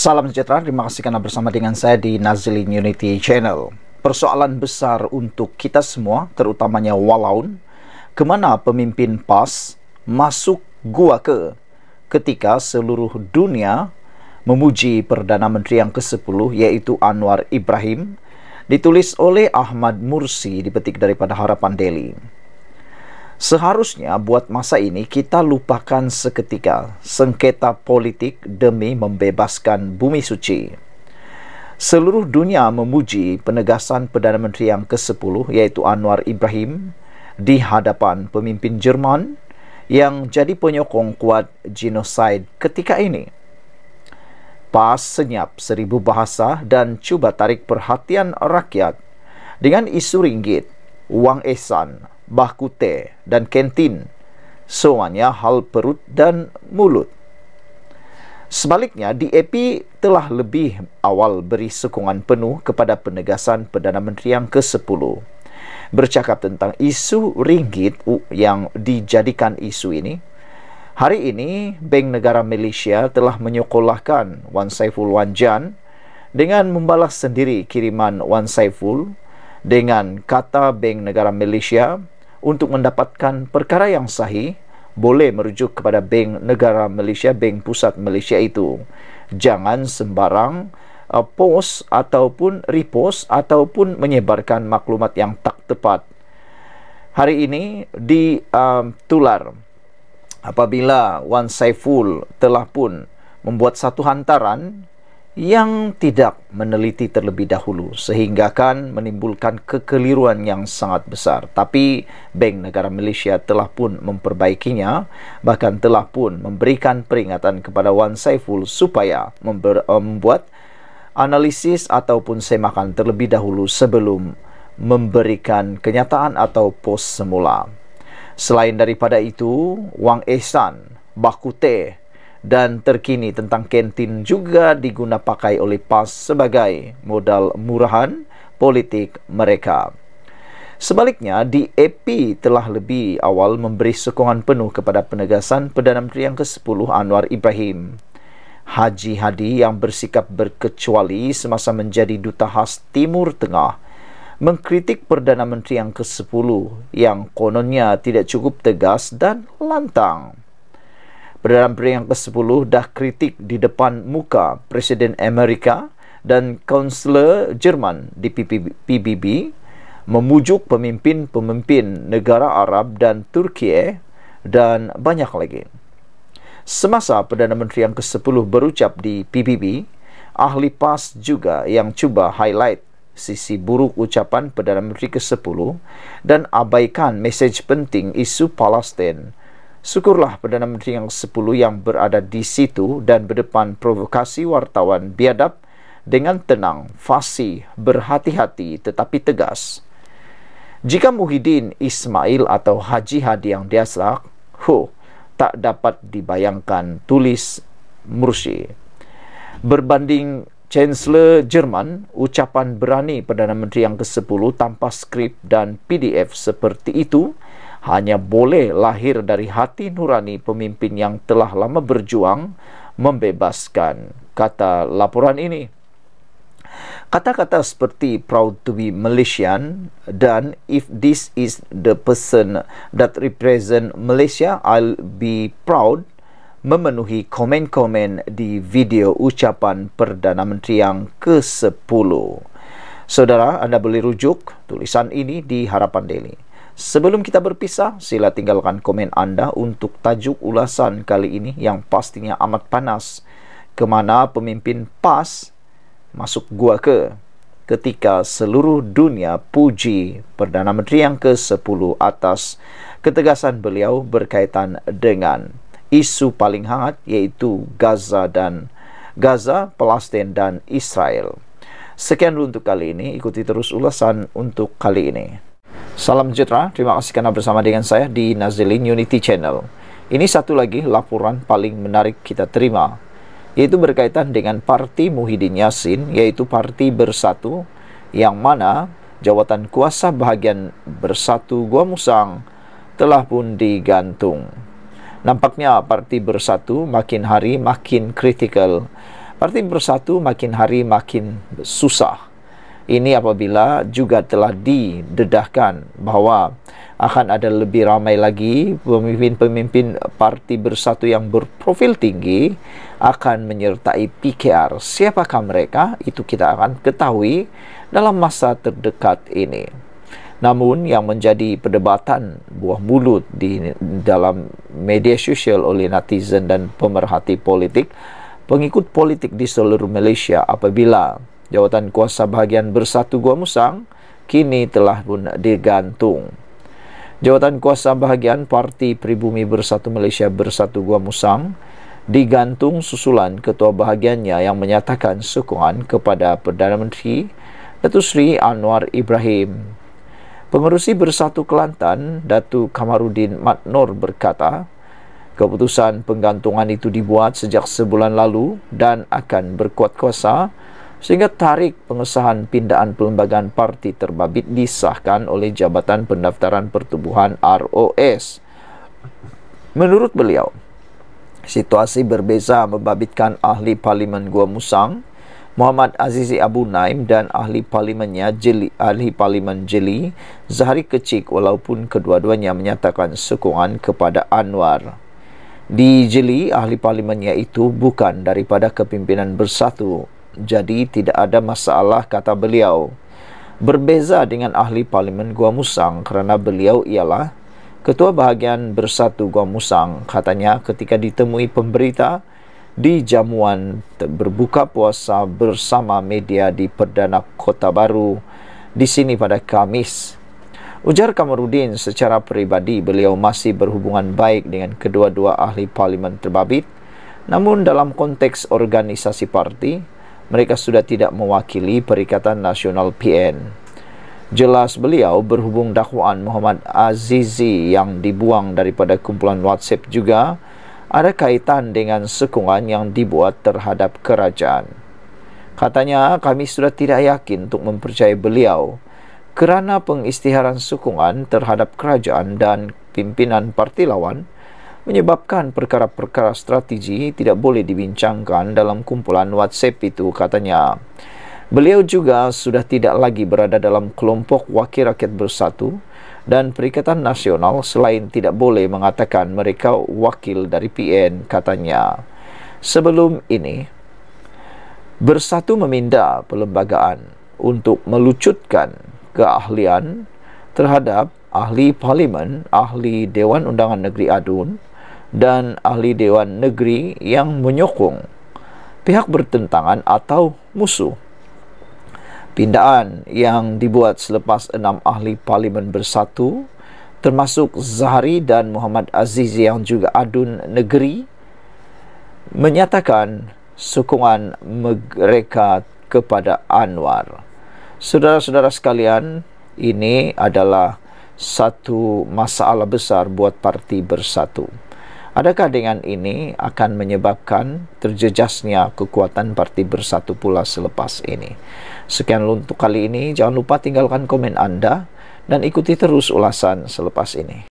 Salam sejahtera, terima kasih kerana bersama dengan saya di Nazilin Unity Channel. Persoalan besar untuk kita semua, terutamanya Walaun, kemana pemimpin PAS masuk gua ke ketika seluruh dunia memuji Perdana Menteri yang ke-10 yaitu Anwar Ibrahim ditulis oleh Ahmad Mursi dipetik daripada Harapan Delhi. Seharusnya buat masa ini kita lupakan seketika sengketa politik demi membebaskan bumi suci. Seluruh dunia memuji penegasan Perdana Menteri yang ke-10 iaitu Anwar Ibrahim di hadapan pemimpin Jerman yang jadi penyokong kuat genosid ketika ini. Pas senyap seribu bahasa dan cuba tarik perhatian rakyat dengan isu ringgit, wang esan, bahkute dan kentin semuanya hal perut dan mulut sebaliknya DAP telah lebih awal beri sokongan penuh kepada penegasan Perdana Menteri yang ke-10 bercakap tentang isu ringgit yang dijadikan isu ini hari ini Bank Negara Malaysia telah menyokolahkan Wan Saiful Wan Jan dengan membalas sendiri kiriman Wan Saiful dengan kata Bank Negara Malaysia untuk mendapatkan perkara yang sahih boleh merujuk kepada bank negara Malaysia, bank pusat Malaysia itu. Jangan sembarang uh, post ataupun repost ataupun menyebarkan maklumat yang tak tepat. Hari ini di um, tular apabila Wan Saiful telah pun membuat satu hantaran yang tidak meneliti terlebih dahulu sehingga kan menimbulkan kekeliruan yang sangat besar tapi Bank Negara Malaysia telah pun memperbaikinya bahkan telah pun memberikan peringatan kepada Wan Saiful supaya member, um, membuat analisis ataupun semakan terlebih dahulu sebelum memberikan kenyataan atau pos semula selain daripada itu Wang Ehsan, Bakute, dan terkini tentang kantin juga diguna pakai oleh PAS sebagai modal murahan politik mereka. Sebaliknya, DAP telah lebih awal memberi sokongan penuh kepada penegasan Perdana Menteri yang ke-10 Anwar Ibrahim. Haji Hadi yang bersikap berkecuali semasa menjadi Duta Khas Timur Tengah mengkritik Perdana Menteri yang ke-10 yang kononnya tidak cukup tegas dan lantang. Perdana Menteri yang ke-10 dah kritik di depan muka Presiden Amerika dan Kanselor Jerman di PBB memujuk pemimpin-pemimpin negara Arab dan Turki eh, dan banyak lagi. Semasa Perdana Menteri yang ke-10 berucap di PBB, ahli PAS juga yang cuba highlight sisi buruk ucapan Perdana Menteri ke-10 dan abaikan mesej penting isu Palestine Syukurlah Perdana Menteri yang sepuluh yang berada di situ dan berdepan provokasi wartawan biadab dengan tenang, fasih, berhati-hati tetapi tegas. Jika Muhyiddin Ismail atau Haji Hadi yang diasrak, ho, tak dapat dibayangkan tulis Mursi. Berbanding Chancellor Jerman, ucapan berani Perdana Menteri yang ke-10 tanpa skrip dan PDF seperti itu, hanya boleh lahir dari hati nurani pemimpin yang telah lama berjuang membebaskan kata laporan ini kata-kata seperti proud to be malaysian dan if this is the person that represent malaysia i'll be proud memenuhi komen-komen di video ucapan perdana menteri yang ke-10 Saudara, anda boleh rujuk tulisan ini di Harapan Daily. Sebelum kita berpisah, sila tinggalkan komen anda untuk tajuk ulasan kali ini yang pastinya amat panas. Kemana pemimpin PAS masuk gua ke ketika seluruh dunia puji Perdana Menteri yang ke-10 atas ketegasan beliau berkaitan dengan isu paling hangat iaitu Gaza dan Gaza, Palestin dan Israel. Sekian dulu untuk kali ini, ikuti terus ulasan untuk kali ini. Salam sejahtera, terima kasih kerana bersama dengan saya di Nazilin Unity Channel. Ini satu lagi laporan paling menarik kita terima, yaitu berkaitan dengan Parti Muhyiddin Yassin, yaitu Parti Bersatu, yang mana jawatan kuasa bahagian Bersatu Gua Musang telah pun digantung. Nampaknya Parti Bersatu makin hari makin kritikal. Parti Bersatu makin hari makin susah. Ini apabila juga telah didedahkan bahawa akan ada lebih ramai lagi pemimpin-pemimpin parti bersatu yang berprofil tinggi akan menyertai PKR. Siapakah mereka? Itu kita akan ketahui dalam masa terdekat ini. Namun yang menjadi perdebatan buah mulut di dalam media sosial oleh netizen dan pemerhati politik, pengikut politik di seluruh Malaysia apabila jawatan kuasa bahagian bersatu Gua Musang kini telah pun digantung. Jawatan kuasa bahagian Parti Pribumi Bersatu Malaysia Bersatu Gua Musang digantung susulan ketua bahagiannya yang menyatakan sokongan kepada Perdana Menteri Datuk Seri Anwar Ibrahim. Pengerusi Bersatu Kelantan Datu Kamarudin Nor berkata, keputusan penggantungan itu dibuat sejak sebulan lalu dan akan berkuat kuasa sehingga tarik pengesahan pindaan pelembagaan parti terbabit disahkan oleh Jabatan Pendaftaran Pertubuhan ROS. Menurut beliau, situasi berbeza membabitkan ahli parlimen Gua Musang, Muhammad Azizi Abu Naim dan ahli parlimennya Jeli, ahli parlimen Jeli Zahari Kecik walaupun kedua-duanya menyatakan sokongan kepada Anwar. Di Jeli, ahli parlimennya itu bukan daripada kepimpinan bersatu jadi tidak ada masalah kata beliau Berbeza dengan ahli parlimen Gua Musang kerana beliau ialah Ketua bahagian bersatu Gua Musang katanya ketika ditemui pemberita di jamuan berbuka puasa bersama media di Perdana Kota Baru di sini pada Kamis. Ujar Kamarudin secara peribadi beliau masih berhubungan baik dengan kedua-dua ahli parlimen terbabit namun dalam konteks organisasi parti mereka sudah tidak mewakili Perikatan Nasional PN. Jelas beliau berhubung dakwaan Muhammad Azizi yang dibuang daripada kumpulan WhatsApp juga ada kaitan dengan sekungan yang dibuat terhadap kerajaan. Katanya kami sudah tidak yakin untuk mempercayai beliau kerana pengistiharan sukungan terhadap kerajaan dan pimpinan parti lawan menyebabkan perkara-perkara strategi tidak boleh dibincangkan dalam kumpulan WhatsApp itu katanya. Beliau juga sudah tidak lagi berada dalam kelompok Wakil Rakyat Bersatu dan Perikatan Nasional selain tidak boleh mengatakan mereka wakil dari PN katanya. Sebelum ini, Bersatu meminta perlembagaan untuk melucutkan keahlian terhadap ahli parlimen, ahli Dewan Undangan Negeri Adun, dan ahli dewan negeri yang menyokong pihak bertentangan atau musuh. Pindaan yang dibuat selepas enam ahli parlimen bersatu termasuk Zahari dan Muhammad Aziz yang juga adun negeri menyatakan sokongan mereka kepada Anwar. Saudara-saudara sekalian, ini adalah satu masalah besar buat parti bersatu. Adakah dengan ini akan menyebabkan terjejasnya kekuatan Parti Bersatu pula selepas ini? Sekian untuk kali ini, jangan lupa tinggalkan komen Anda dan ikuti terus ulasan selepas ini.